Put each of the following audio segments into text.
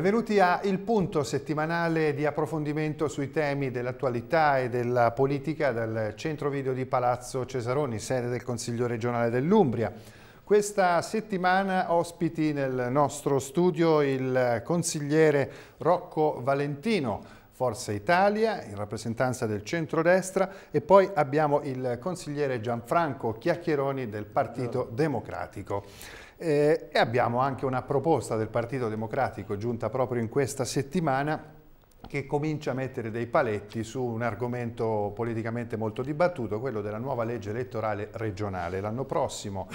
Benvenuti a Il Punto, settimanale di approfondimento sui temi dell'attualità e della politica dal centro video di Palazzo Cesaroni, sede del Consiglio regionale dell'Umbria. Questa settimana ospiti nel nostro studio il consigliere Rocco Valentino, Forza Italia, in rappresentanza del centrodestra, e poi abbiamo il consigliere Gianfranco Chiacchieroni del Partito Democratico. Eh, e abbiamo anche una proposta del Partito Democratico giunta proprio in questa settimana che comincia a mettere dei paletti su un argomento politicamente molto dibattuto, quello della nuova legge elettorale regionale. L'anno prossimo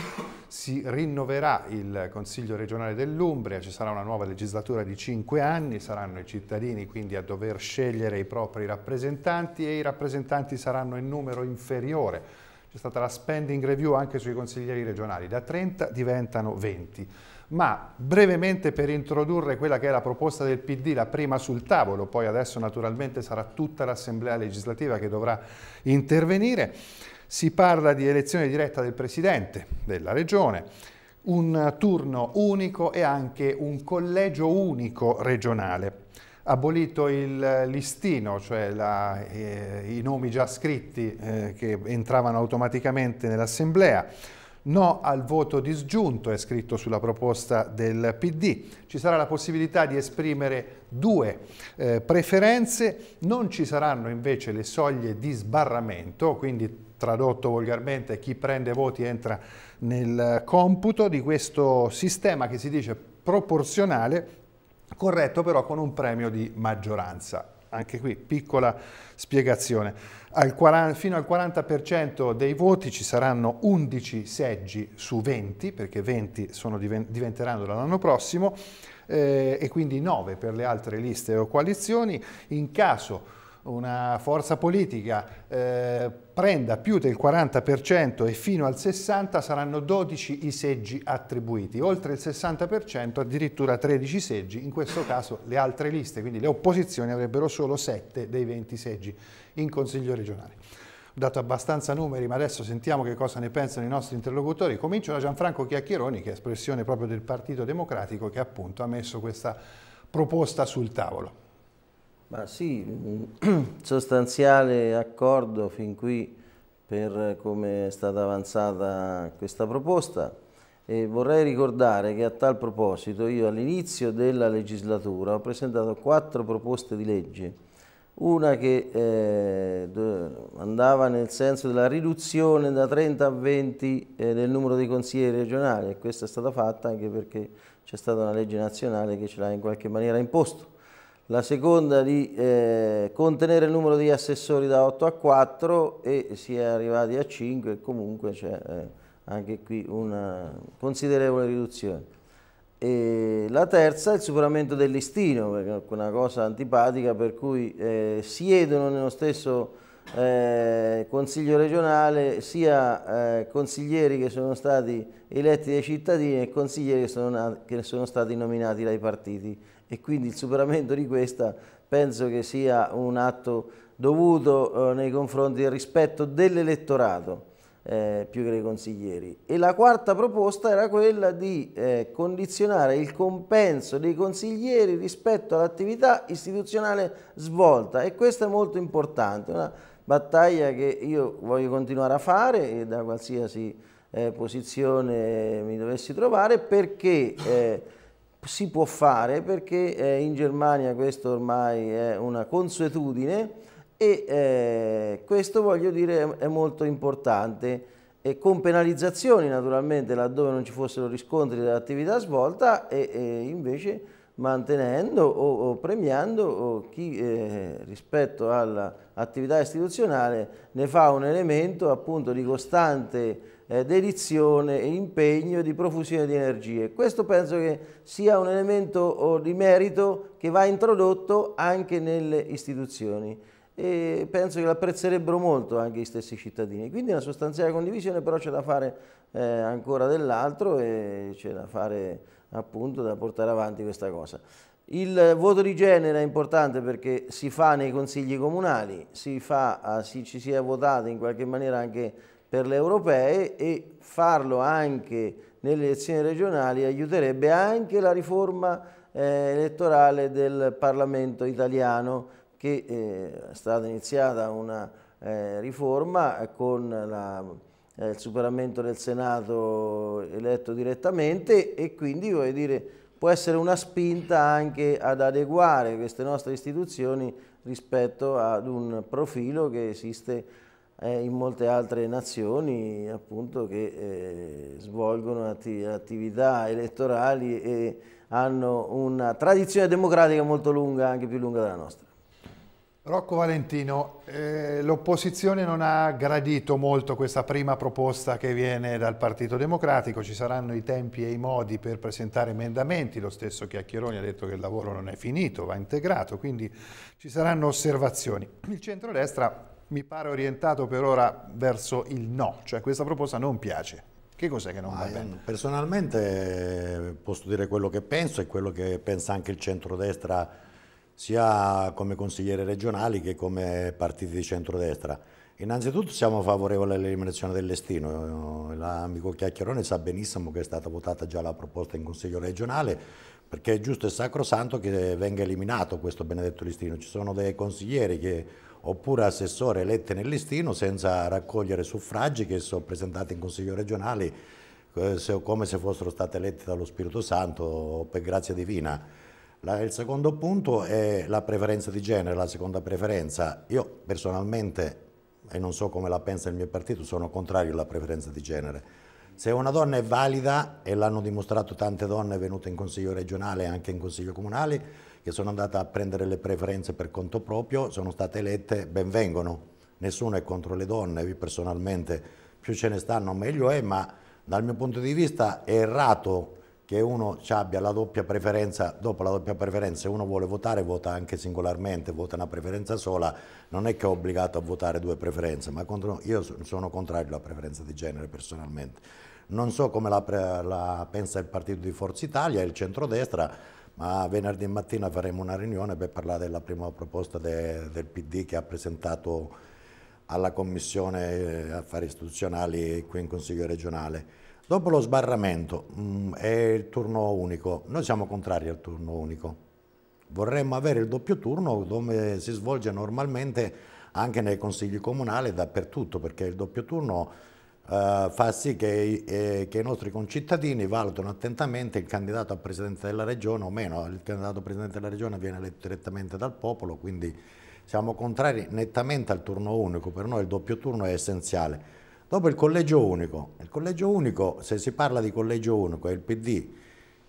si rinnoverà il Consiglio regionale dell'Umbria, ci sarà una nuova legislatura di cinque anni, saranno i cittadini quindi a dover scegliere i propri rappresentanti e i rappresentanti saranno in numero inferiore c'è stata la spending review anche sui consiglieri regionali, da 30 diventano 20. Ma brevemente per introdurre quella che è la proposta del PD, la prima sul tavolo, poi adesso naturalmente sarà tutta l'Assemblea legislativa che dovrà intervenire, si parla di elezione diretta del Presidente della Regione, un turno unico e anche un collegio unico regionale abolito il listino, cioè la, eh, i nomi già scritti eh, che entravano automaticamente nell'assemblea, no al voto disgiunto è scritto sulla proposta del PD, ci sarà la possibilità di esprimere due eh, preferenze, non ci saranno invece le soglie di sbarramento, quindi tradotto volgarmente chi prende voti entra nel computo di questo sistema che si dice proporzionale corretto però con un premio di maggioranza. Anche qui piccola spiegazione. Al 40, fino al 40% dei voti ci saranno 11 seggi su 20, perché 20 sono, diventeranno l'anno prossimo, eh, e quindi 9 per le altre liste o coalizioni. In caso una forza politica eh, prenda più del 40% e fino al 60% saranno 12 i seggi attribuiti, oltre il 60% addirittura 13 seggi, in questo caso le altre liste, quindi le opposizioni avrebbero solo 7 dei 20 seggi in Consiglio regionale. Ho dato abbastanza numeri, ma adesso sentiamo che cosa ne pensano i nostri interlocutori. Comincio da Gianfranco Chiacchieroni, che è espressione proprio del Partito Democratico, che appunto ha messo questa proposta sul tavolo. Ma sì, sostanziale accordo fin qui per come è stata avanzata questa proposta e vorrei ricordare che a tal proposito io all'inizio della legislatura ho presentato quattro proposte di legge, una che eh, andava nel senso della riduzione da 30 a 20 eh, del numero dei consiglieri regionali e questa è stata fatta anche perché c'è stata una legge nazionale che ce l'ha in qualche maniera imposto la seconda di eh, contenere il numero di assessori da 8 a 4 e si è arrivati a 5 comunque c'è eh, anche qui una considerevole riduzione. E la terza è il superamento del listino, è una cosa antipatica per cui eh, siedono nello stesso eh, Consiglio regionale sia eh, consiglieri che sono stati eletti dai cittadini e consiglieri che sono, che sono stati nominati dai partiti e quindi il superamento di questa penso che sia un atto dovuto eh, nei confronti del rispetto dell'elettorato eh, più che dei consiglieri. E la quarta proposta era quella di eh, condizionare il compenso dei consiglieri rispetto all'attività istituzionale svolta e questo è molto importante, una battaglia che io voglio continuare a fare e da qualsiasi eh, posizione mi dovessi trovare perché eh, si può fare perché eh, in Germania questo ormai è una consuetudine e eh, questo voglio dire è molto importante e con penalizzazioni naturalmente laddove non ci fossero riscontri dell'attività svolta e, e, invece mantenendo o, o premiando o chi eh, rispetto all'attività istituzionale ne fa un elemento appunto di costante eh, dedizione, impegno e di profusione di energie. Questo penso che sia un elemento oh, di merito che va introdotto anche nelle istituzioni e penso che l'apprezzerebbero molto anche gli stessi cittadini. Quindi una sostanziale condivisione, però c'è da fare eh, ancora dell'altro e c'è da fare appunto da portare avanti questa cosa. Il voto di genere è importante perché si fa nei consigli comunali, si fa, ah, ci si è votato in qualche maniera anche per le europee e farlo anche nelle elezioni regionali aiuterebbe anche la riforma eh, elettorale del Parlamento italiano che eh, è stata iniziata una eh, riforma con la, eh, il superamento del Senato eletto direttamente e quindi dire, può essere una spinta anche ad adeguare queste nostre istituzioni rispetto ad un profilo che esiste eh, in molte altre nazioni appunto, che eh, svolgono atti attività elettorali e hanno una tradizione democratica molto lunga, anche più lunga della nostra. Rocco Valentino, eh, l'opposizione non ha gradito molto questa prima proposta che viene dal Partito Democratico, ci saranno i tempi e i modi per presentare emendamenti, lo stesso Chiacchieroni ha detto che il lavoro non è finito, va integrato, quindi ci saranno osservazioni. Il centrodestra mi pare orientato per ora verso il no, cioè questa proposta non piace. Che cos'è che non va bene? Personalmente eh, posso dire quello che penso e quello che pensa anche il centrodestra, sia come consiglieri regionali che come partiti di centrodestra. Innanzitutto siamo favorevoli all'eliminazione del listino, l'amico Chiacchierone sa benissimo che è stata votata già la proposta in Consiglio regionale perché è giusto e sacrosanto che venga eliminato questo benedetto listino. Ci sono dei consiglieri che oppure assessore elette nel listino senza raccogliere suffragi che sono presentati in Consiglio regionale eh, come se fossero state elette dallo Spirito Santo o per grazia divina. La, il secondo punto è la preferenza di genere, la seconda preferenza. Io personalmente, e non so come la pensa il mio partito, sono contrario alla preferenza di genere se una donna è valida, e l'hanno dimostrato tante donne venute in consiglio regionale e anche in consiglio comunale, che sono andate a prendere le preferenze per conto proprio, sono state elette, benvengono. Nessuno è contro le donne, io personalmente più ce ne stanno meglio è, ma dal mio punto di vista è errato che uno abbia la doppia preferenza, dopo la doppia preferenza se uno vuole votare vota anche singolarmente, vota una preferenza sola, non è che è obbligato a votare due preferenze, ma contro, io sono contrario alla preferenza di genere personalmente. Non so come la, la pensa il partito di Forza Italia e il centrodestra, ma venerdì mattina faremo una riunione per parlare della prima proposta de, del PD che ha presentato alla Commissione eh, Affari Istituzionali qui in Consiglio regionale. Dopo lo sbarramento mh, mm, e il turno unico, noi siamo contrari al turno unico. Vorremmo avere il doppio turno come si svolge normalmente anche nei consigli comunali e dappertutto, perché il doppio turno eh, fa sì che, eh, che, i nostri concittadini valutino attentamente il candidato a presidente della regione o meno. Il candidato a presidente della regione viene eletto direttamente dal popolo, quindi siamo contrari nettamente al turno unico. Per noi il doppio turno è essenziale. Dopo il collegio unico, il collegio unico, se si parla di collegio unico e il PD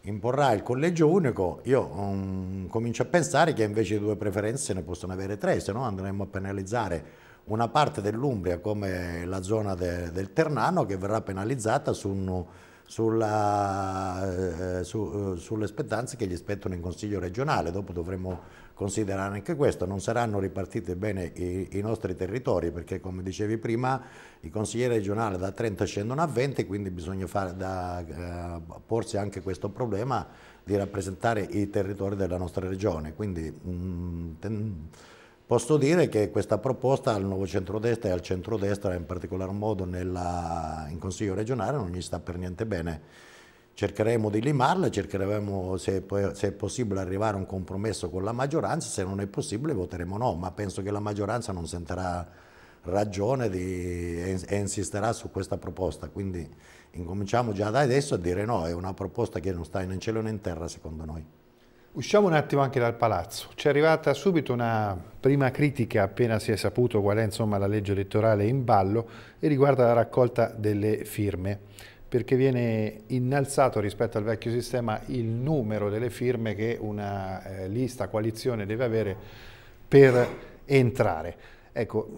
imporrà il collegio unico, io um, comincio a pensare che invece di due preferenze ne possono avere tre, se no andremo a penalizzare una parte dell'Umbria come la zona de, del Ternano che verrà penalizzata su un, sulla, eh, su, eh, sulle spettanze che gli spettano in Consiglio regionale, dopo dovremo considerare anche questo, non saranno ripartiti bene i, i, nostri territori perché come dicevi prima i consiglieri regionali da 30 scendono a 20 quindi bisogna fare da, eh, porsi anche questo problema di rappresentare i territori della nostra regione. Quindi, mh, mm, Posso dire che questa proposta al nuovo centrodestra e al centrodestra, in particolar modo nella, in Consiglio regionale, non gli sta per niente bene cercheremo di limarla, cercheremo se, se, è possibile arrivare a un compromesso con la maggioranza, se non è possibile voteremo no, ma penso che la maggioranza non sentirà ragione di, e, e, insisterà su questa proposta, quindi incominciamo già da adesso a dire no, è una proposta che non sta né in cielo né in terra secondo noi. Usciamo un attimo anche dal palazzo, ci è arrivata subito una prima critica appena si è saputo qual è insomma, la legge elettorale in ballo e riguarda la raccolta delle firme perché viene innalzato rispetto al vecchio sistema il numero delle firme che una eh, lista coalizione deve avere per entrare. Ecco,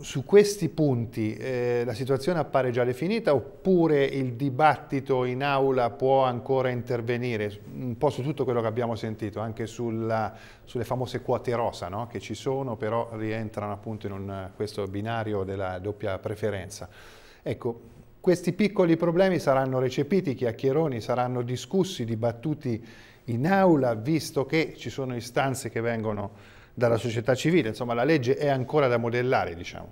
su questi punti eh, la situazione appare già definita oppure il dibattito in aula può ancora intervenire un po' su tutto quello che abbiamo sentito, anche sulla, sulle famose quote rosa no? che ci sono però rientrano appunto in un, questo binario della doppia preferenza. Ecco, questi piccoli problemi saranno recepiti, chiacchieroni, saranno discussi, dibattuti in aula, visto che ci sono istanze che vengono dalla società civile, insomma la legge è ancora da modellare, diciamo.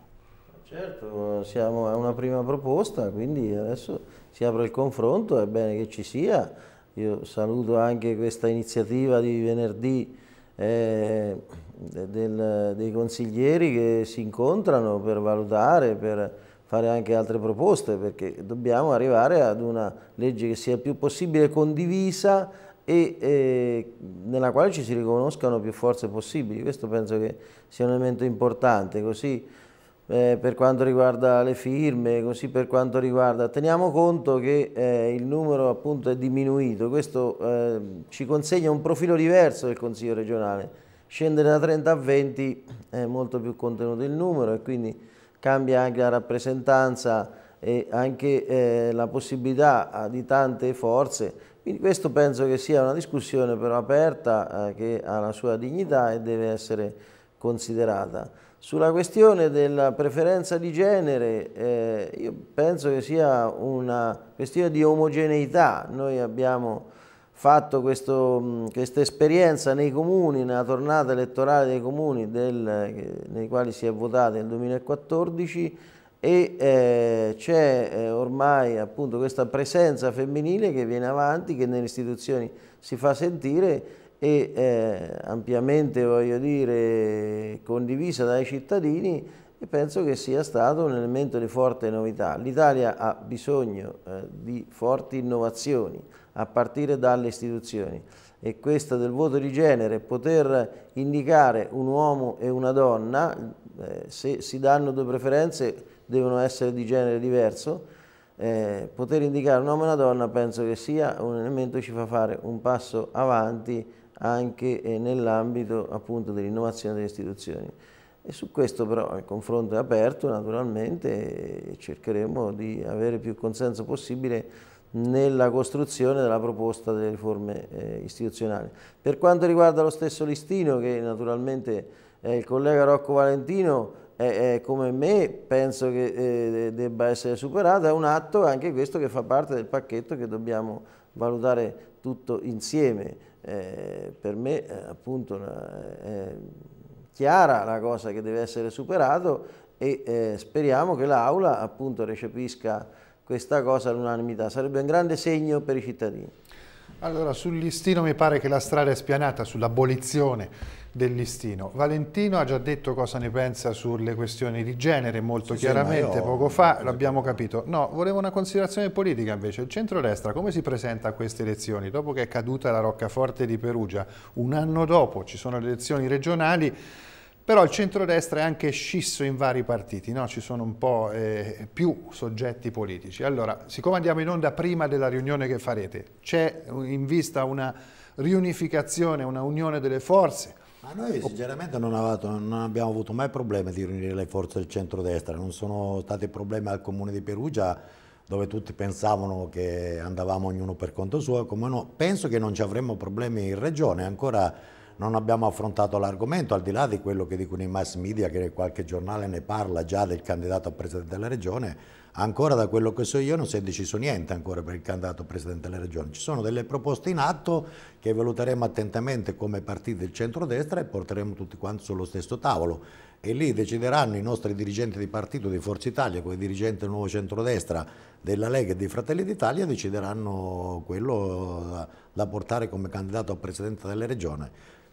Certo, siamo a una prima proposta, quindi adesso si apre il confronto, è bene che ci sia. Io saluto anche questa iniziativa di venerdì eh, del, dei consiglieri che si incontrano per valutare, per fare anche altre proposte perché dobbiamo arrivare ad una legge che sia il più possibile condivisa e eh, nella quale ci si riconoscano più forze possibili. Questo penso che sia un elemento importante, così eh, per quanto riguarda le firme, così per quanto riguarda... Teniamo conto che eh, il numero appunto è diminuito, questo eh, ci consegna un profilo diverso del Consiglio regionale. Scendere da 30 a 20 è molto più contenuto il numero e quindi cambia anche la rappresentanza e anche eh, la possibilità ah, di tante forze. Quindi questo penso che sia una discussione però aperta eh, che ha la sua dignità e deve essere considerata. Sulla questione della preferenza di genere, eh, io penso che sia una questione di omogeneità. Noi abbiamo fatto questo, mm, questa esperienza nei comuni, nella tornata elettorale dei comuni del, eh, nei quali si è votata nel 2014 e eh, c'è eh, ormai appunto questa presenza femminile che viene avanti, che nelle istituzioni si fa sentire e eh, ampiamente voglio dire condivisa dai cittadini e penso che sia stato un elemento di forte novità. L'Italia ha bisogno eh, di forti innovazioni a partire dalle istituzioni e questa del voto di genere, poter indicare un uomo e una donna, eh, se si danno due preferenze devono essere di genere diverso, eh, poter indicare un uomo e una donna penso che sia un elemento che ci fa fare un passo avanti anche eh, nell'ambito dell'innovazione delle istituzioni. E su questo però il confronto è aperto naturalmente e cercheremo di avere più consenso possibile nella costruzione della proposta delle riforme eh, istituzionali. Per quanto riguarda lo stesso listino, che naturalmente eh, il collega Rocco Valentino eh, come me penso che eh, debba essere superato, è un atto anche questo che fa parte del pacchetto che dobbiamo valutare tutto insieme. Eh, per me eh, appunto è chiara la cosa che deve essere superato e speriamo che l'Aula appunto recepisca questa cosa all'unanimità. Sarebbe un grande segno per i cittadini. Allora, sul listino mi pare che la strada è spianata, sull'abolizione del listino. Valentino ha già detto cosa ne pensa sulle questioni di genere, molto sì, chiaramente, sì, io... poco fa, l'abbiamo capito. No, volevo una considerazione politica invece. Il centrodestra come si presenta a queste elezioni? Dopo che è caduta la roccaforte di Perugia, un anno dopo ci sono le elezioni regionali, però il centrodestra è anche scisso in vari partiti, no? ci sono un po' eh, più soggetti politici. Allora, siccome andiamo in onda prima della riunione che farete, c'è in vista una riunificazione, una unione delle forze? Ma noi sinceramente non, avato, non abbiamo avuto mai problemi di riunire le forze del centrodestra, non sono stati problemi al comune di Perugia dove tutti pensavano che andavamo ognuno per conto suo, come no. Penso che non ci avremmo problemi in regione, ancora non abbiamo affrontato l'argomento, al di là di quello che dicono i mass media, che qualche giornale ne parla già del candidato a Presidente della Regione, ancora da quello che so io non si è deciso niente ancora per il candidato a Presidente della Regione. Ci sono delle proposte in atto che valuteremo attentamente come partito del centrodestra e porteremo tutti quanti sullo stesso tavolo e lì decideranno i nostri dirigenti di partito di Forza Italia, come dirigente del nuovo centrodestra, della Lega e dei Fratelli d'Italia, decideranno quello da portare come candidato a Presidente della Regione.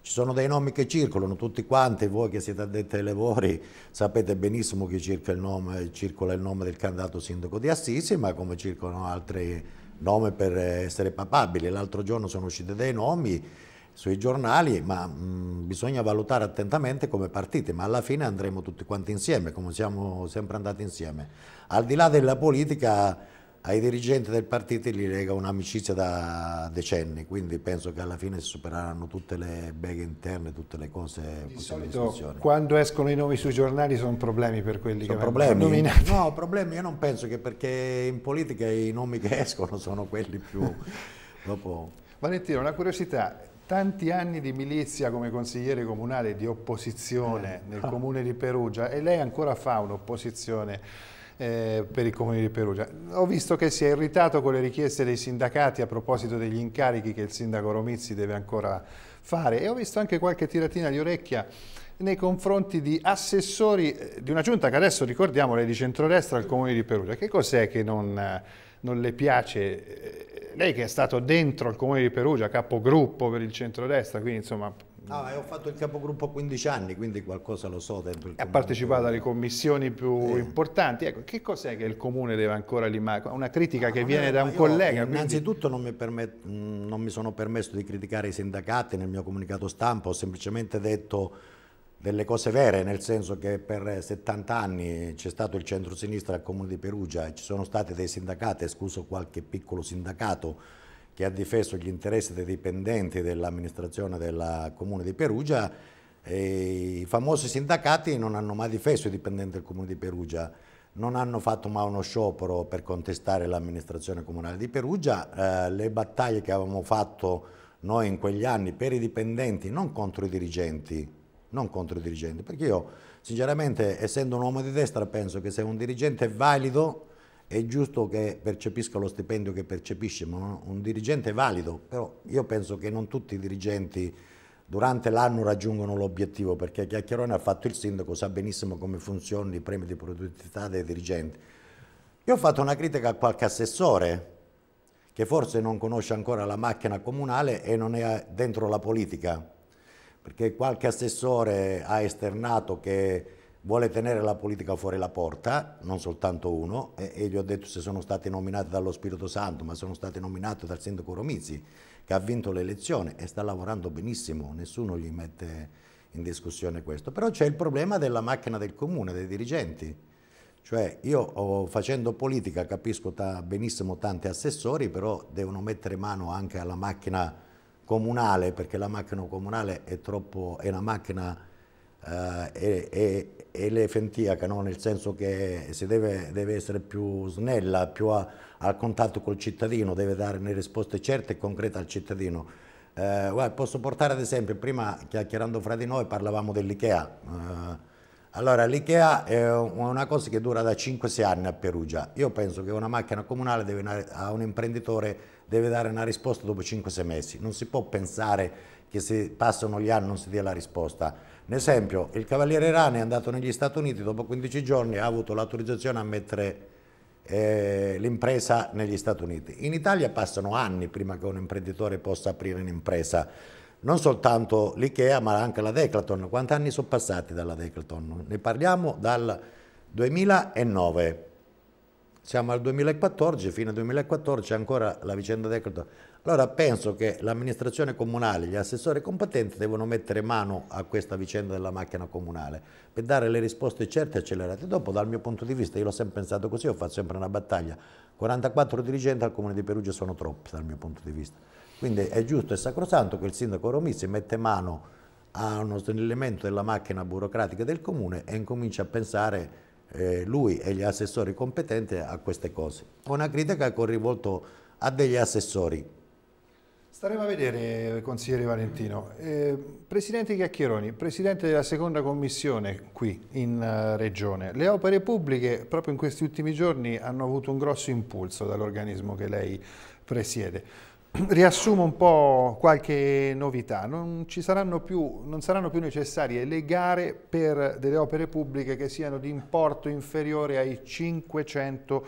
Ci sono dei nomi che circolano, tutti quanti voi che siete addetti ai lavori sapete benissimo che circa il nome, circola il nome del candidato sindaco di Assisi, ma come circolano altri nomi per essere papabili. L'altro giorno sono usciti dei nomi sui giornali, ma mh, mm, bisogna valutare attentamente come partite, ma alla fine andremo tutti quanti insieme, come siamo sempre andati insieme. Al di là della politica ai dirigenti del partito gli lega un'amicizia da decenni, quindi penso che alla fine si supereranno tutte le beghe interne, tutte le cose di solito, Quando escono i nomi sui giornali sono problemi per quelli sono che problemi? nominati. No, problemi io non penso che perché in politica i nomi che escono sono quelli più dopo. Valentino, una curiosità, tanti anni di milizia come consigliere comunale di opposizione eh, nel comune di Perugia e lei ancora fa un'opposizione eh, per il Comune di Perugia. Ho visto che si è irritato con le richieste dei sindacati a proposito degli incarichi che il sindaco Romizzi deve ancora fare e ho visto anche qualche tiratina di orecchia nei confronti di assessori eh, di una giunta che adesso ricordiamo è di centrodestra al Comune di Perugia. Che cos'è che non, eh, non, le piace? Eh, lei che è stato dentro al Comune di Perugia, capogruppo per il centrodestra, quindi insomma No, eh, ho fatto il capogruppo a 15 anni, quindi qualcosa lo so dentro il Ha partecipato alle commissioni più eh. importanti. Ecco, che cos'è che il Comune deve ancora limare? Una critica no, che viene da un collega. Innanzitutto quindi... non, mi permet... Mm, non mi sono permesso di criticare i sindacati nel mio comunicato stampa, ho semplicemente detto delle cose vere, nel senso che per 70 anni c'è stato il centro-sinistra al Comune di Perugia, e ci sono stati dei sindacati, escluso qualche piccolo sindacato, che ha difeso gli interessi dei dipendenti dell'amministrazione del Comune di Perugia, i famosi sindacati non hanno mai difeso i dipendenti del Comune di Perugia, non hanno fatto mai uno sciopero per contestare l'amministrazione comunale di Perugia, eh, le battaglie che avevamo fatto noi in quegli anni per i dipendenti, non contro i dirigenti, non contro i dirigenti, perché io sinceramente essendo un uomo di destra penso che se un dirigente è valido è giusto che percepisca lo stipendio che percepisce, ma un dirigente è valido, però io penso che non tutti i dirigenti durante l'anno raggiungono l'obiettivo, perché Chiacchierone ha fatto il sindaco, sa benissimo come funzionano i premi di produttività dei dirigenti. Io ho fatto una critica a qualche assessore che forse non conosce ancora la macchina comunale e non è dentro la politica, perché qualche assessore ha esternato che vuole tenere la politica fuori la porta, non soltanto uno, e, e, gli ho detto se sono stati nominati dallo Spirito Santo, ma sono stati nominati dal sindaco Romizzi, che ha vinto l'elezione e sta lavorando benissimo, nessuno gli mette in discussione questo. Però c'è il problema della macchina del comune, dei dirigenti. Cioè io oh, facendo politica capisco benissimo tanti assessori, però devono mettere mano anche alla macchina comunale, perché la macchina comunale è, troppo, è una macchina eh, è, è elefantiaca, no? nel senso che si deve, deve essere più snella, più a, al contatto col cittadino, deve dare le risposte certe e concrete al cittadino. Eh, posso portare ad esempio, prima chiacchierando fra di noi parlavamo dell'IKEA. Eh, allora l'IKEA è una cosa che dura da 5-6 anni a Perugia. Io penso che una macchina comunale deve, andare a un imprenditore deve dare una risposta dopo 5-6 mesi. Non si può pensare che se passano gli anni non si dia la risposta. Un esempio, il cavaliere Rane è andato negli Stati Uniti, dopo 15 giorni ha avuto l'autorizzazione a mettere eh, l'impresa negli Stati Uniti. In Italia passano anni prima che un imprenditore possa aprire un'impresa. Non soltanto l'IKEA ma anche la Declaton. Quanti anni sono passati dalla Declaton? Ne parliamo dal 2009. Siamo al 2014, fine 2014 ancora la vicenda del Decreto. Allora penso che l'amministrazione comunale, gli assessori competenti devono mettere mano a questa vicenda della macchina comunale per dare le risposte certe e accelerate. Dopo dal mio punto di vista, io l'ho sempre pensato così, ho fatto sempre una battaglia, 44 dirigenti al Comune di Perugia sono troppi dal mio punto di vista. Quindi è giusto e sacrosanto che il sindaco Romizzi mette mano a uno snellimento della macchina burocratica del Comune e incomincia a pensare eh, lui e gli assessori competenti a queste cose. Una critica che ho rivolto a degli assessori. Staremo a vedere, consigliere Valentino. Eh, Presidente Chiacchieroni, Presidente della seconda commissione qui in eh, Regione, le opere pubbliche proprio in questi ultimi giorni hanno avuto un grosso impulso dall'organismo che lei presiede. riassumo un po' qualche novità. Non, saranno più, non, saranno più necessarie le gare per delle opere pubbliche che siano di importo inferiore ai 500.000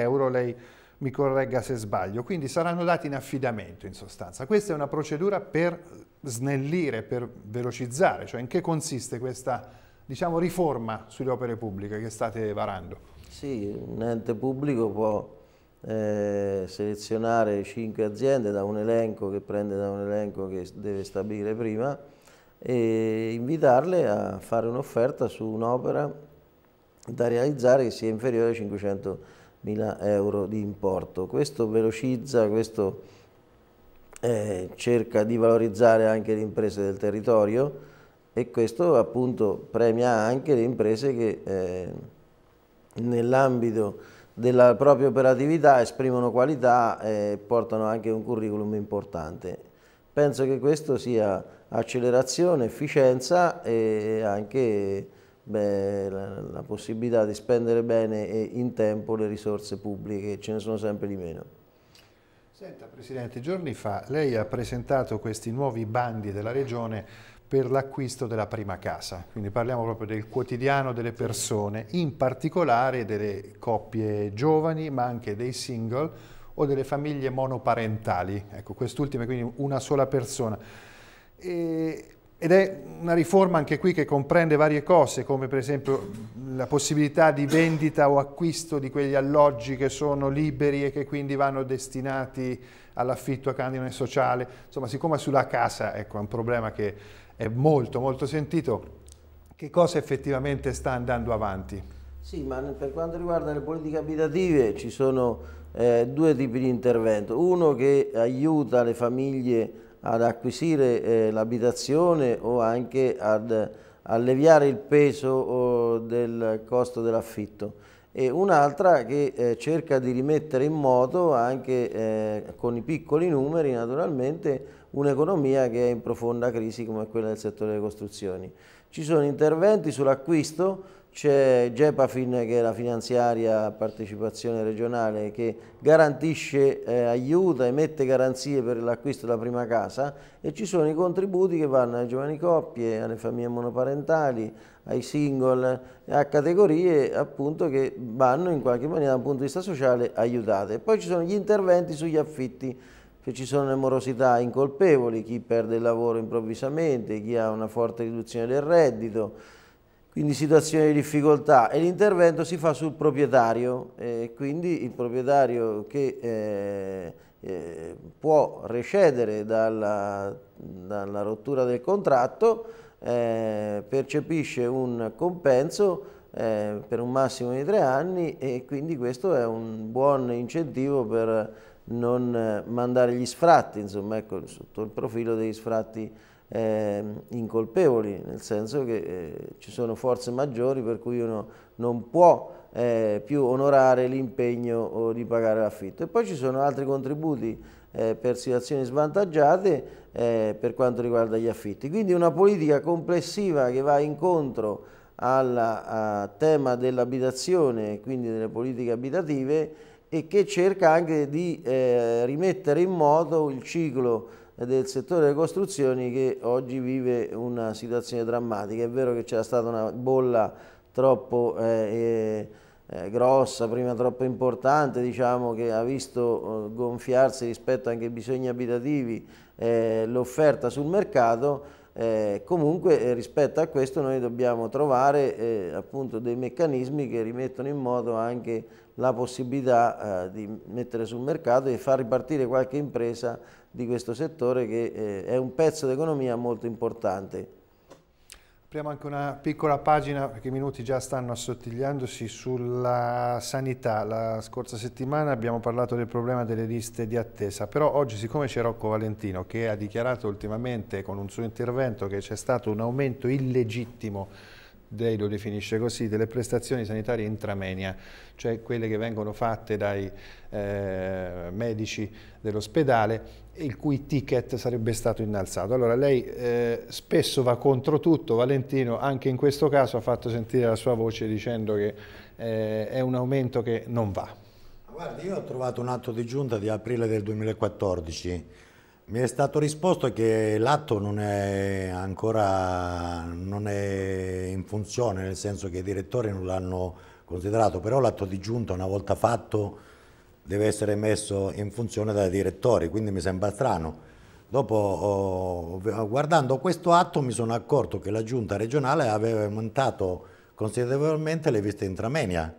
euro. Lei mi corregga se sbaglio. Quindi saranno dati in affidamento in sostanza. Questa è una procedura per snellire, per velocizzare. Cioè in che consiste questa diciamo, riforma sulle opere pubbliche che state varando? Sì, un ente pubblico può eh, selezionare 5 aziende da un elenco che prende da un elenco che deve stabilire prima e invitarle a fare un'offerta su un'opera da realizzare che sia inferiore ai 500.000 euro di importo. Questo velocizza, questo eh, cerca di valorizzare anche le imprese del territorio e questo appunto premia anche le imprese che eh, nell'ambito della propria operatività, esprimono qualità e portano anche un curriculum importante. Penso che questo sia accelerazione, efficienza e anche beh, la, la possibilità di spendere bene e in tempo le risorse pubbliche, ce ne sono sempre di meno. Senta Presidente, giorni fa lei ha presentato questi nuovi bandi della Regione per l'acquisto della prima casa. Quindi parliamo proprio del quotidiano delle persone, in particolare delle coppie giovani, ma anche dei single o delle famiglie monoparentali. Ecco, quest'ultima quindi una sola persona. E, ed è una riforma anche qui che comprende varie cose, come per esempio la possibilità di vendita o acquisto di quegli alloggi che sono liberi e che quindi vanno destinati all'affitto a canone sociale. Insomma, siccome sulla casa ecco, è un problema che è molto molto sentito, che cosa effettivamente sta andando avanti? Sì, ma per quanto riguarda le politiche abitative ci sono eh, due tipi di intervento. Uno che aiuta le famiglie ad acquisire eh, l'abitazione o anche ad alleviare il peso oh, del costo dell'affitto e un'altra che eh, cerca di rimettere in moto anche eh, con i piccoli numeri naturalmente un'economia che è in profonda crisi come quella del settore delle costruzioni. Ci sono interventi sull'acquisto, c'è Gepafin che è la finanziaria a partecipazione regionale che garantisce, eh, aiuta, emette garanzie per l'acquisto della prima casa e ci sono i contributi che vanno alle giovani coppie, alle famiglie monoparentali, ai single, a categorie appunto che vanno in qualche maniera dal punto di vista sociale aiutate. Poi ci sono gli interventi sugli affitti che ci sono le morosità incolpevoli, chi perde il lavoro improvvisamente, chi ha una forte riduzione del reddito, quindi situazioni di difficoltà e l'intervento si fa sul proprietario, e quindi il proprietario che eh, eh, può recedere dalla, dalla, rottura del contratto eh, percepisce un compenso eh, per un massimo di tre anni e quindi questo è un buon incentivo per non eh, mandare gli sfratti, insomma, ecco, sotto il profilo degli sfratti eh, incolpevoli, nel senso che eh, ci sono forze maggiori per cui uno non può eh, più onorare l'impegno di pagare l'affitto. E poi ci sono altri contributi eh, per situazioni svantaggiate eh, per quanto riguarda gli affitti. Quindi una politica complessiva che va incontro al eh, tema dell'abitazione quindi delle politiche abitative e che cerca anche di eh, rimettere in moto il ciclo del settore delle costruzioni che oggi vive una situazione drammatica. È vero che c'era stata una bolla troppo eh, eh, eh grossa, prima troppo importante, diciamo, che ha visto eh, gonfiarsi rispetto anche ai bisogni abitativi l'offerta sul mercato, eh, comunque eh, rispetto a questo noi dobbiamo trovare eh, appunto dei meccanismi che rimettono in moto anche la possibilità eh, di mettere sul mercato e far ripartire qualche impresa di questo settore che eh, è un pezzo d'economia molto importante. Apriamo anche una piccola pagina, perché i minuti già stanno assottigliandosi, sulla sanità. La scorsa settimana abbiamo parlato del problema delle liste di attesa, però oggi siccome c'è Rocco Valentino che ha dichiarato ultimamente con un suo intervento che c'è stato un aumento illegittimo lei lo definisce così, delle prestazioni sanitarie intramenia, cioè quelle che vengono fatte dai eh, medici dell'ospedale il cui ticket sarebbe stato innalzato. Allora lei eh, spesso va contro tutto, Valentino anche in questo caso ha fatto sentire la sua voce dicendo che eh, è un aumento che non va. Guardi, io ho trovato un atto di giunta di aprile del 2014, mi è stato risposto che l'atto non è ancora non è in funzione, nel senso che i direttori non l'hanno considerato, però l'atto di giunta una volta fatto deve essere messo in funzione dai direttori, quindi mi sembra strano. Dopo, oh, guardando questo atto, mi sono accorto che la giunta regionale aveva aumentato considerevolmente le visite intramenia,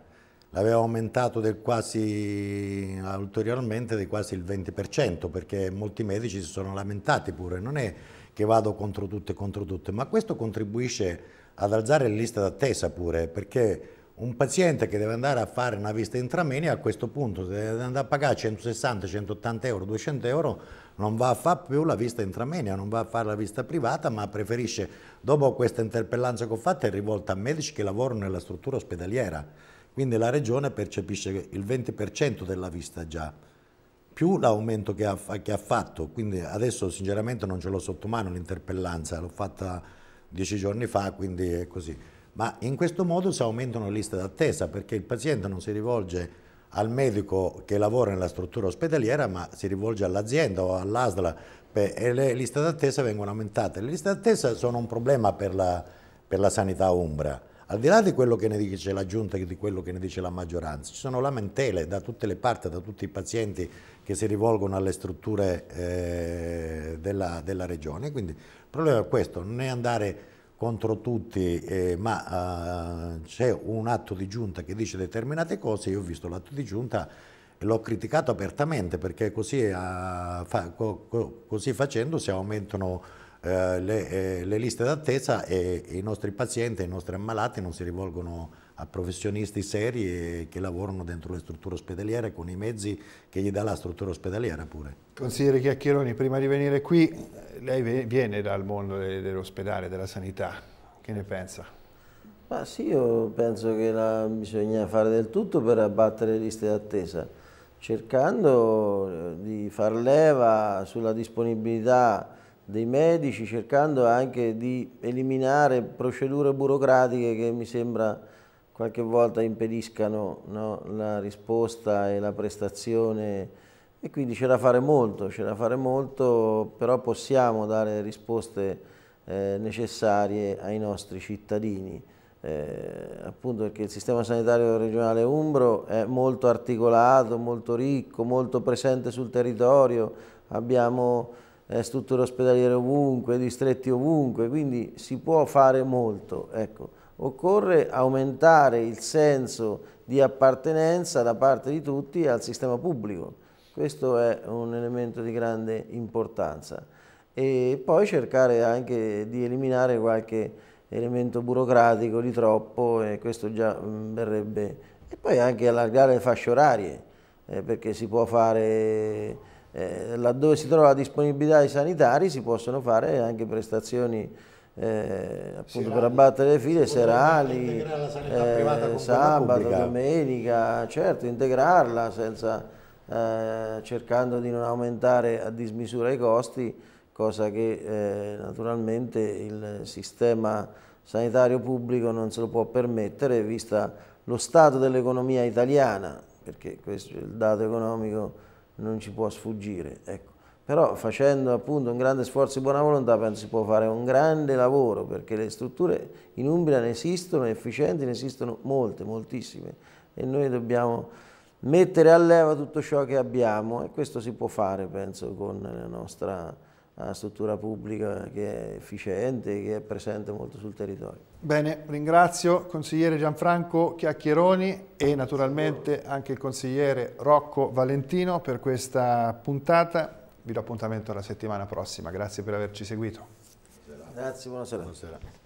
l'aveva aumentato del quasi, ulteriormente di quasi il 20%, perché molti medici si sono lamentati pure, non è che vado contro tutte e contro tutte, ma questo contribuisce ad alzare le liste d'attesa pure, perché un paziente che deve andare a fare una vista intramenia a questo punto deve andare a pagare 160, 180 euro, 200 euro, non va a fare più la vista intramenia, non va a fare la vista privata, ma preferisce, dopo questa interpellanza che ho fatto, è rivolta a medici che lavorano nella struttura ospedaliera. Quindi la regione percepisce il 20% della vista già, più l'aumento che, che ha, fatto. Quindi adesso sinceramente non ce l'ho sotto mano l'interpellanza, l'ho fatta dieci giorni fa, quindi è così ma in questo modo si aumentano le liste d'attesa perché il paziente non si rivolge al medico che lavora nella struttura ospedaliera ma si rivolge all'azienda o all'ASLA e le liste d'attesa vengono aumentate. Le liste d'attesa sono un problema per la, per la sanità umbra. Al di là di quello che ne dice la giunta e di quello che ne dice la maggioranza, ci sono lamentele da tutte le parti, da tutti i pazienti che si rivolgono alle strutture eh, della, della, regione. Quindi il problema è questo, non è andare contro tutti, eh, ma eh, c'è un atto di giunta che dice determinate cose, io ho visto l'atto di giunta e l'ho criticato apertamente perché così, eh, fa, co, co, così facendo si aumentano eh, le, eh, le, liste d'attesa e, e i nostri pazienti, i nostri ammalati non si rivolgono a a professionisti seri che lavorano dentro le strutture ospedaliere con i mezzi che gli dà la struttura ospedaliera pure. Consigliere Chiacchieroni, prima di venire qui, eh, lei viene dal mondo dell'ospedale, della sanità, che ne pensa? Ma sì, io penso che la, bisogna fare del tutto per abbattere le liste d'attesa, cercando eh, di far leva sulla disponibilità dei medici cercando anche di eliminare procedure burocratiche che mi sembra qualche volta impediscano no, la risposta e la prestazione e quindi c'è da fare molto, c'è da fare molto, però possiamo dare risposte eh, necessarie ai nostri cittadini, eh, appunto perché il sistema sanitario regionale Umbro è molto articolato, molto ricco, molto presente sul territorio, abbiamo eh, strutture ospedaliere ovunque, distretti ovunque, quindi si può fare molto. Ecco occorre aumentare il senso di appartenenza da parte di tutti al sistema pubblico. Questo è un elemento di grande importanza. E poi cercare anche di eliminare qualche elemento burocratico di troppo e questo già mm, verrebbe. E poi anche allargare le fasce orarie, eh, perché si può fare, eh, laddove si trova la disponibilità dei sanitari, si possono fare anche prestazioni eh, appunto serali. per abbattere le file, serali, eh, sabato, domenica, certo integrarla senza, eh, cercando di non aumentare a dismisura i costi, cosa che eh, naturalmente il sistema sanitario pubblico non se lo può permettere vista lo stato dell'economia italiana, perché questo, il dato economico non ci può sfuggire. Ecco però facendo appunto un grande sforzo di buona volontà penso si può fare un grande lavoro perché le strutture in Umbria ne esistono, efficienti, ne esistono molte, moltissime e noi dobbiamo mettere a leva tutto ciò che abbiamo e questo si può fare penso con la nostra struttura pubblica che è efficiente, che è presente molto sul territorio. Bene, ringrazio consigliere Gianfranco Chiacchieroni e naturalmente anche il consigliere Rocco Valentino per questa puntata vi do appuntamento la settimana prossima. Grazie per averci seguito. Grazie, buonasera. buonasera.